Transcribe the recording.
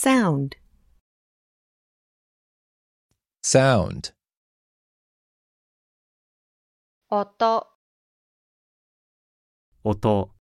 sound sound 音音